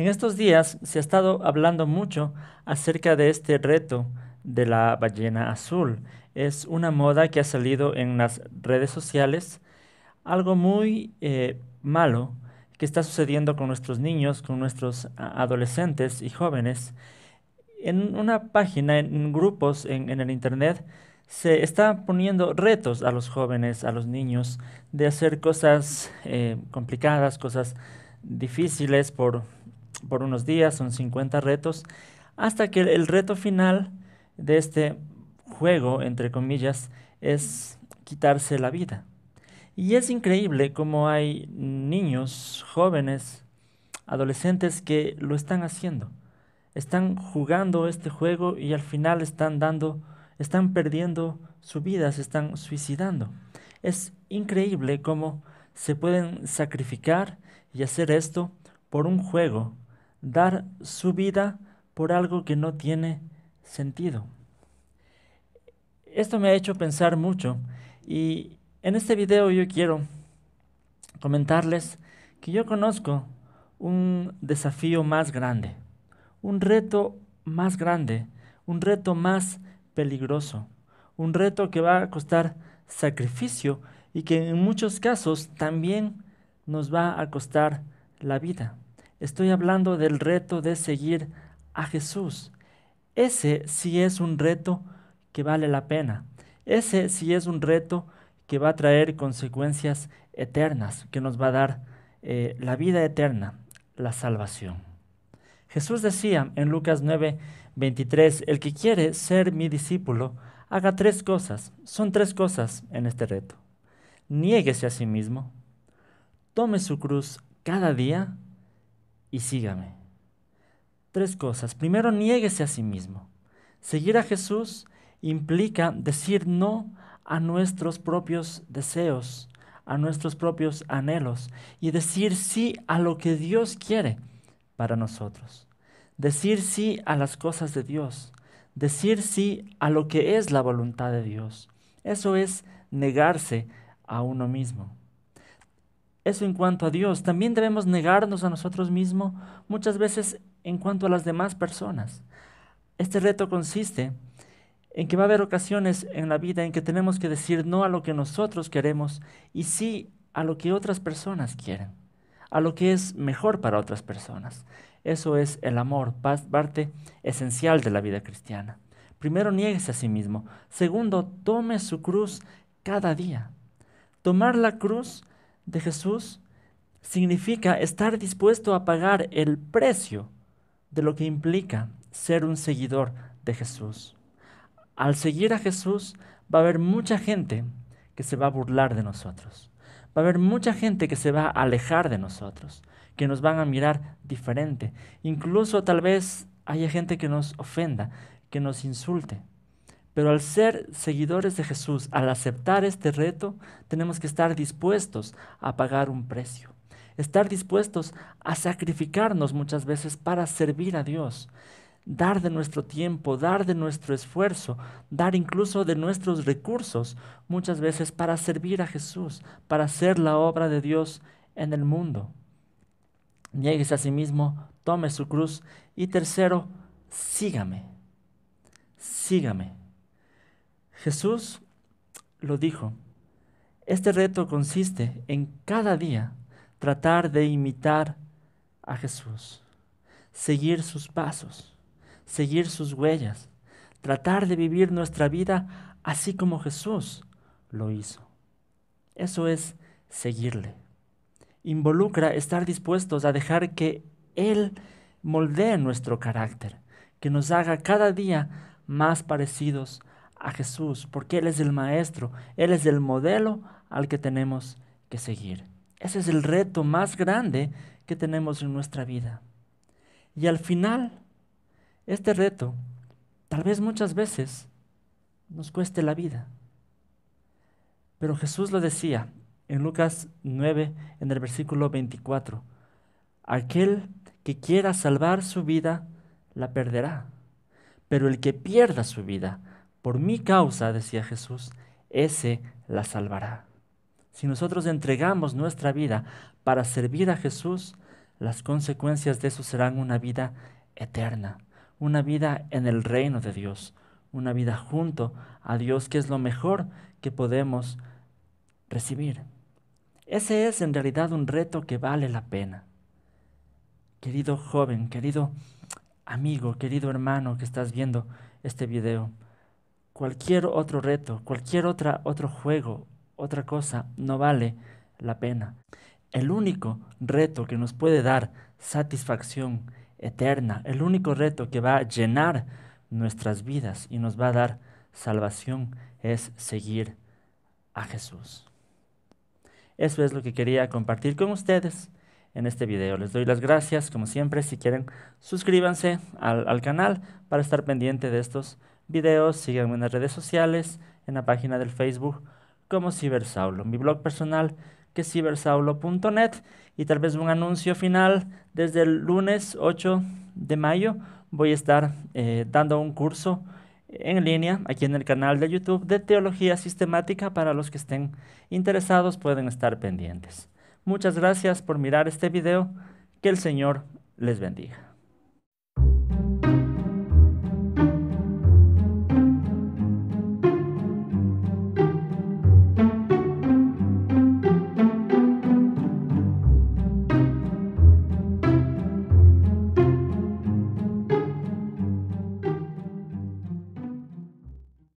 En estos días se ha estado hablando mucho acerca de este reto de la ballena azul. Es una moda que ha salido en las redes sociales, algo muy eh, malo que está sucediendo con nuestros niños, con nuestros adolescentes y jóvenes. En una página, en grupos en, el Internet, se está poniendo retos a los jóvenes, a los niños, de hacer cosas eh, complicadas, cosas difíciles por por unos días, son 50 retos, hasta que el reto final de este juego, entre comillas, es quitarse la vida. Y es increíble cómo hay niños, jóvenes, adolescentes que lo están haciendo. Están jugando este juego y al final están dando, están perdiendo su vida, se están suicidando. Es increíble cómo se pueden sacrificar y hacer esto por un juego dar su vida por algo que no tiene sentido. Esto me ha hecho pensar mucho y en este video yo quiero comentarles que yo conozco un desafío más grande, un reto más grande, un reto más peligroso, un reto que va a costar sacrificio y que en muchos casos también nos va a costar la vida. Estoy hablando del reto de seguir a Jesús. Ese sí es un reto que vale la pena. Ese sí es un reto que va a traer consecuencias eternas, que nos va a dar eh, la vida eterna, la salvación. Jesús decía en Lucas 9, 23, el que quiere ser mi discípulo, haga tres cosas. Son tres cosas en este reto. Niéguese a sí mismo, tome su cruz cada día y sígame. Tres cosas. Primero, niéguese a sí mismo. Seguir a Jesús implica decir no a nuestros propios deseos, a nuestros propios anhelos y decir sí a lo que Dios quiere para nosotros. Decir sí a las cosas de Dios. Decir sí a lo que es la voluntad de Dios. Eso es negarse a uno mismo. Eso en cuanto a Dios. También debemos negarnos a nosotros mismos muchas veces en cuanto a las demás personas. Este reto consiste en que va a haber ocasiones en la vida en que tenemos que decir no a lo que nosotros queremos y sí a lo que otras personas quieren, a lo que es mejor para otras personas. Eso es el amor, parte esencial de la vida cristiana. Primero, nieguese a sí mismo. Segundo, tome su cruz cada día. Tomar la cruz de Jesús significa estar dispuesto a pagar el precio de lo que implica ser un seguidor de Jesús. Al seguir a Jesús va a haber mucha gente que se va a burlar de nosotros. Va a haber mucha gente que se va a alejar de nosotros, que nos van a mirar diferente. Incluso tal vez haya gente que nos ofenda, que nos insulte. Pero al ser seguidores de Jesús, al aceptar este reto, tenemos que estar dispuestos a pagar un precio, estar dispuestos a sacrificarnos muchas veces para servir a Dios, dar de nuestro tiempo, dar de nuestro esfuerzo, dar incluso de nuestros recursos muchas veces para servir a Jesús, para hacer la obra de Dios en el mundo. Niéguese a sí mismo, tome su cruz y tercero, sígame, sígame. Jesús lo dijo, este reto consiste en cada día tratar de imitar a Jesús, seguir sus pasos, seguir sus huellas, tratar de vivir nuestra vida así como Jesús lo hizo. Eso es seguirle. Involucra estar dispuestos a dejar que Él moldee nuestro carácter, que nos haga cada día más parecidos a Jesús, porque Él es el Maestro, Él es el modelo al que tenemos que seguir. Ese es el reto más grande que tenemos en nuestra vida. Y al final, este reto, tal vez muchas veces, nos cueste la vida. Pero Jesús lo decía en Lucas 9, en el versículo 24, aquel que quiera salvar su vida, la perderá, pero el que pierda su vida, por mi causa, decía Jesús, ese la salvará. Si nosotros entregamos nuestra vida para servir a Jesús, las consecuencias de eso serán una vida eterna, una vida en el reino de Dios, una vida junto a Dios, que es lo mejor que podemos recibir. Ese es en realidad un reto que vale la pena. Querido joven, querido amigo, querido hermano que estás viendo este video, cualquier otro reto, cualquier otra, otro juego, otra cosa, no vale la pena. El único reto que nos puede dar satisfacción eterna, el único reto que va a llenar nuestras vidas y nos va a dar salvación es seguir a Jesús. Eso es lo que quería compartir con ustedes en este video. Les doy las gracias, como siempre, si quieren suscríbanse al, al canal para estar pendiente de estos videos, síganme en las redes sociales, en la página del Facebook como Cibersaulo, mi blog personal que es cibersaulo.net y tal vez un anuncio final, desde el lunes 8 de mayo voy a estar eh, dando un curso en línea aquí en el canal de YouTube de Teología Sistemática para los que estén interesados pueden estar pendientes. Muchas gracias por mirar este video, que el Señor les bendiga.